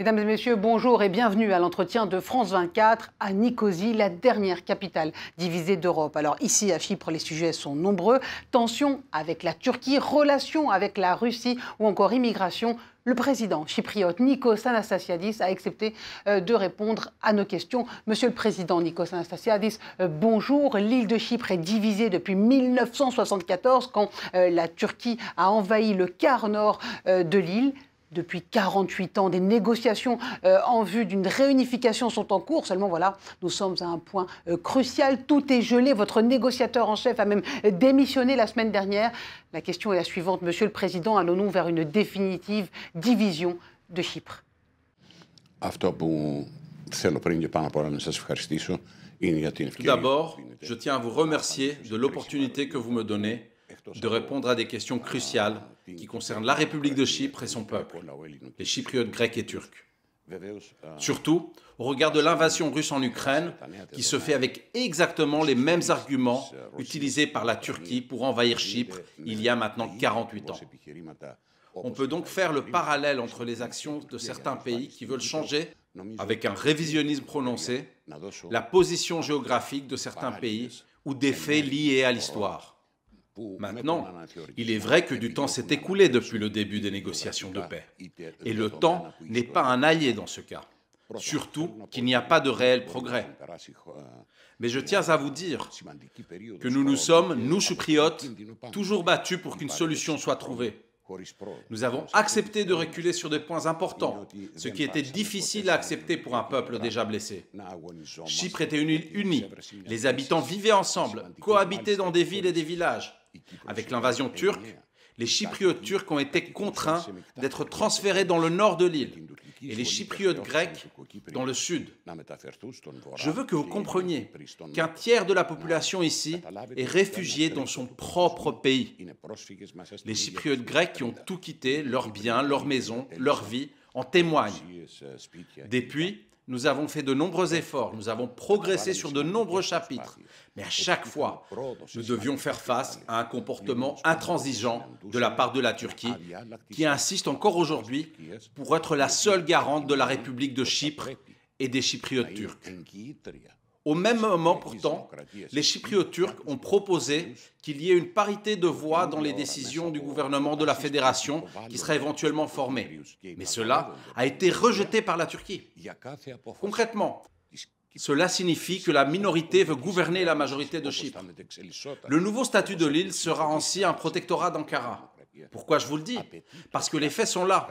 Mesdames et messieurs, bonjour et bienvenue à l'entretien de France 24 à Nicosie, la dernière capitale divisée d'Europe. Alors ici à Chypre, les sujets sont nombreux. Tensions avec la Turquie, relations avec la Russie ou encore immigration. Le président chypriote Nikos Anastasiadis a accepté euh, de répondre à nos questions. Monsieur le président Nikos Anastasiadis, euh, bonjour. L'île de Chypre est divisée depuis 1974 quand euh, la Turquie a envahi le quart nord de l'île depuis 48 ans. Des négociations euh, en vue d'une réunification sont en cours. Seulement, voilà, nous sommes à un point euh, crucial. Tout est gelé. Votre négociateur en chef a même euh, démissionné la semaine dernière. La question est la suivante, Monsieur le Président. Allons-nous vers une définitive division de Chypre D'abord, je tiens à vous remercier de l'opportunité que vous me donnez de répondre à des questions cruciales qui concernent la République de Chypre et son peuple, les Chypriotes grecs et turcs. Surtout au regard de l'invasion russe en Ukraine, qui se fait avec exactement les mêmes arguments utilisés par la Turquie pour envahir Chypre il y a maintenant 48 ans. On peut donc faire le parallèle entre les actions de certains pays qui veulent changer, avec un révisionnisme prononcé, la position géographique de certains pays ou des faits liés à l'histoire. Maintenant, il est vrai que du temps s'est écoulé depuis le début des négociations de paix. Et le temps n'est pas un allié dans ce cas. Surtout qu'il n'y a pas de réel progrès. Euh, Mais je tiens à vous dire que nous nous sommes, nous Chypriotes, toujours battus pour qu'une solution soit trouvée. Nous avons accepté de reculer sur des points importants, ce qui était difficile à accepter pour un peuple déjà blessé. Chypre était une île unie. Les habitants vivaient ensemble, cohabitaient dans des villes et des villages. Avec l'invasion turque, les Chypriotes turcs ont été contraints d'être transférés dans le nord de l'île et les Chypriotes grecs dans le sud. Je veux que vous compreniez qu'un tiers de la population ici est réfugiée dans son propre pays. Les Chypriotes grecs qui ont tout quitté, leurs biens, leurs maisons, leur vie, en témoignent. Depuis, nous avons fait de nombreux efforts, nous avons progressé sur de nombreux chapitres, mais à chaque fois, nous devions faire face à un comportement intransigeant de la part de la Turquie, qui insiste encore aujourd'hui pour être la seule garante de la République de Chypre et des Chypriotes turcs. Au même moment, pourtant, les Chypriotes turcs ont proposé qu'il y ait une parité de voix dans les décisions du gouvernement de la fédération qui sera éventuellement formée. Mais cela a été rejeté par la Turquie. Concrètement, cela signifie que la minorité veut gouverner la majorité de Chypre. Le nouveau statut de l'île sera ainsi un protectorat d'Ankara. Pourquoi je vous le dis Parce que les faits sont là.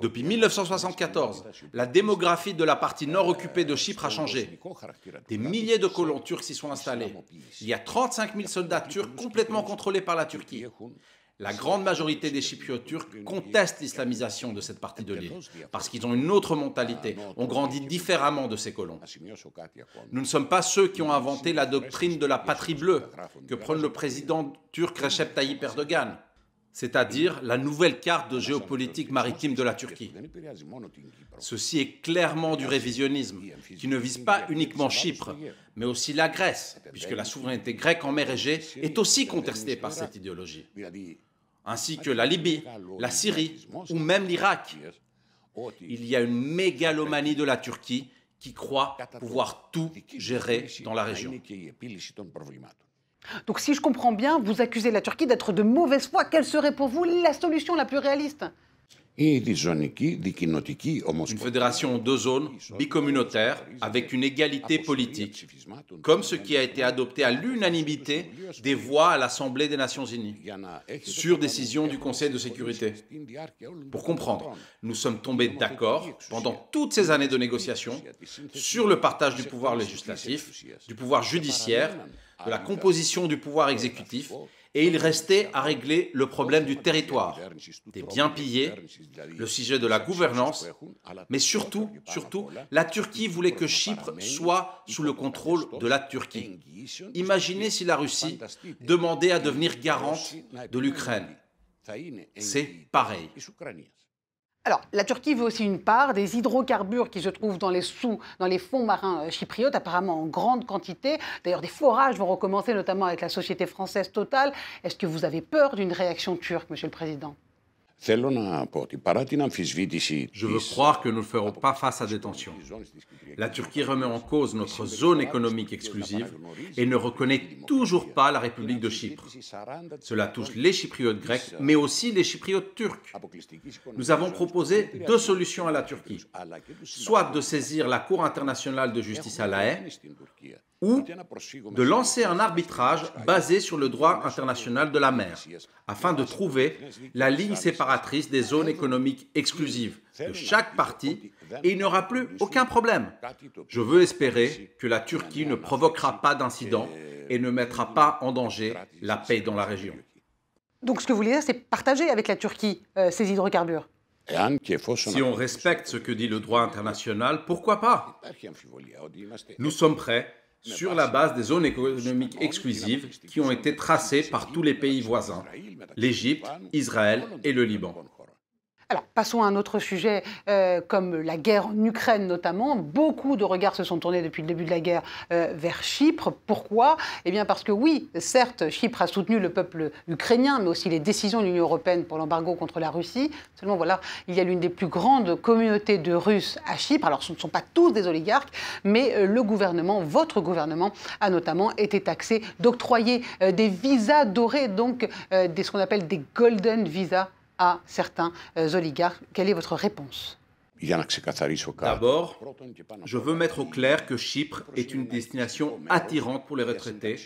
Depuis 1974, la démographie de la partie nord occupée de Chypre a changé. Des milliers de colons turcs s'y sont installés. Il y a 35 000 soldats turcs complètement contrôlés par la Turquie. La grande majorité des Chypriotes turcs contestent l'islamisation de cette partie de l'île, parce qu'ils ont une autre mentalité, ont grandi différemment de ces colons. Nous ne sommes pas ceux qui ont inventé la doctrine de la patrie bleue que prône le président turc Recep Tayyip Erdogan c'est-à-dire la nouvelle carte de géopolitique maritime de la Turquie. Ceci est clairement du révisionnisme, qui ne vise pas uniquement Chypre, mais aussi la Grèce, puisque la souveraineté grecque en mer Égée est aussi contestée par cette idéologie, ainsi que la Libye, la Syrie ou même l'Irak. Il y a une mégalomanie de la Turquie qui croit pouvoir tout gérer dans la région. Donc si je comprends bien, vous accusez la Turquie d'être de mauvaise foi. Quelle serait pour vous la solution la plus réaliste une fédération en deux zones, bicommunautaires, avec une égalité politique, comme ce qui a été adopté à l'unanimité des voix à l'Assemblée des Nations Unies, sur décision du Conseil de sécurité. Pour comprendre, nous sommes tombés d'accord pendant toutes ces années de négociations sur le partage du pouvoir législatif, du pouvoir judiciaire, de la composition du pouvoir exécutif et il restait à régler le problème du territoire, des biens pillés, le sujet de la gouvernance, mais surtout, surtout, la Turquie voulait que Chypre soit sous le contrôle de la Turquie. Imaginez si la Russie demandait à devenir garante de l'Ukraine. C'est pareil. Alors, la Turquie veut aussi une part des hydrocarbures qui se trouvent dans les sous, dans les fonds marins euh, chypriotes, apparemment en grande quantité. D'ailleurs, des forages vont recommencer, notamment avec la société française Total. Est-ce que vous avez peur d'une réaction turque, Monsieur le Président je veux croire que nous ne ferons pas face à des tensions. La Turquie remet en cause notre zone économique exclusive et ne reconnaît toujours pas la République de Chypre. Cela touche les Chypriotes grecs, mais aussi les Chypriotes turcs. Nous avons proposé deux solutions à la Turquie soit de saisir la Cour internationale de justice à La Haye, ou de lancer un arbitrage basé sur le droit international de la mer, afin de trouver la ligne séparée des zones économiques exclusives de chaque partie et il n'y aura plus aucun problème. Je veux espérer que la Turquie ne provoquera pas d'incident et ne mettra pas en danger la paix dans la région. Donc ce que vous voulez dire, c'est partager avec la Turquie euh, ces hydrocarbures si on respecte ce que dit le droit international, pourquoi pas Nous sommes prêts sur la base des zones économiques exclusives qui ont été tracées par tous les pays voisins, l'Égypte, Israël et le Liban. Alors, passons à un autre sujet, euh, comme la guerre en Ukraine notamment. Beaucoup de regards se sont tournés depuis le début de la guerre euh, vers Chypre. Pourquoi Eh bien, parce que oui, certes, Chypre a soutenu le peuple ukrainien, mais aussi les décisions de l'Union européenne pour l'embargo contre la Russie. Seulement, voilà, il y a l'une des plus grandes communautés de Russes à Chypre. Alors, ce ne sont pas tous des oligarques, mais euh, le gouvernement, votre gouvernement, a notamment été taxé d'octroyer des visas dorés, donc euh, des, ce qu'on appelle des golden visas à certains euh, oligarques. Quelle est votre réponse D'abord, je veux mettre au clair que Chypre est une destination attirante pour les retraités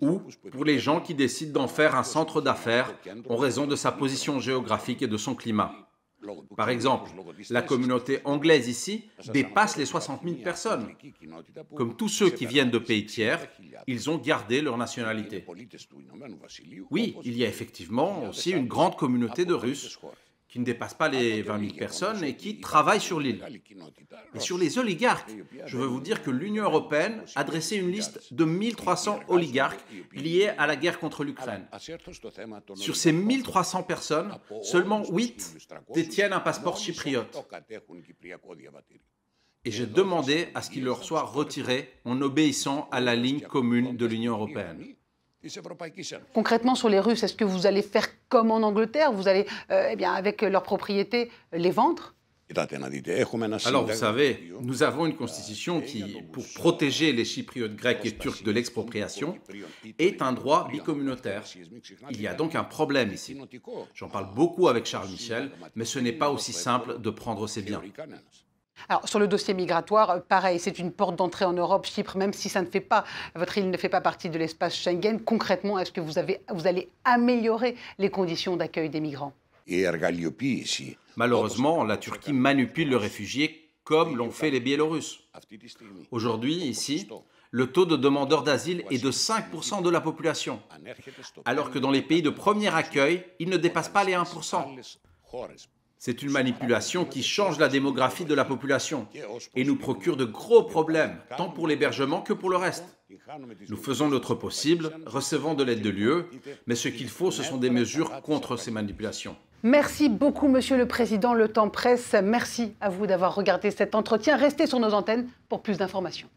ou pour les gens qui décident d'en faire un centre d'affaires en raison de sa position géographique et de son climat. Par exemple, la communauté anglaise ici dépasse les 60 000 personnes. Comme tous ceux qui viennent de pays tiers, ils ont gardé leur nationalité. Oui, il y a effectivement aussi une grande communauté de Russes qui ne dépassent pas les 20 000 personnes et qui travaillent sur l'île. Et sur les oligarques, je veux vous dire que l'Union européenne a dressé une liste de 1300 oligarques liés à la guerre contre l'Ukraine. Sur ces 1300 personnes, seulement 8 détiennent un passeport chypriote. Et j'ai demandé à ce qu'il leur soit retiré en obéissant à la ligne commune de l'Union européenne. Concrètement sur les Russes, est-ce que vous allez faire comme en Angleterre, vous allez euh, eh bien avec leurs propriétés euh, les vendre alors vous savez, nous avons une constitution qui, pour protéger les Chypriotes grecs et turcs de l'expropriation, est un droit bicommunautaire. Il y a donc un problème ici. J'en parle beaucoup avec Charles Michel, mais ce n'est pas aussi simple de prendre ses biens alors sur le dossier migratoire, euh, pareil, c'est une porte d'entrée en Europe, Chypre, même si ça ne fait pas, votre île ne fait pas partie de l'espace Schengen. Concrètement, est-ce que vous, avez, vous allez améliorer les conditions d'accueil des migrants Malheureusement, la Turquie manipule le réfugié comme l'ont fait les Biélorusses. Aujourd'hui, ici, le taux de demandeurs d'asile est de 5% de la population, alors que dans les pays de premier accueil, il ne dépasse pas les 1%. C'est une manipulation qui change la démographie de la population et nous procure de gros problèmes, tant pour l'hébergement que pour le reste. Nous faisons notre possible, recevons de l'aide de l'UE, mais ce qu'il faut, ce sont des mesures contre ces manipulations. Merci beaucoup, Monsieur le Président. Le temps presse. Merci à vous d'avoir regardé cet entretien. Restez sur nos antennes pour plus d'informations.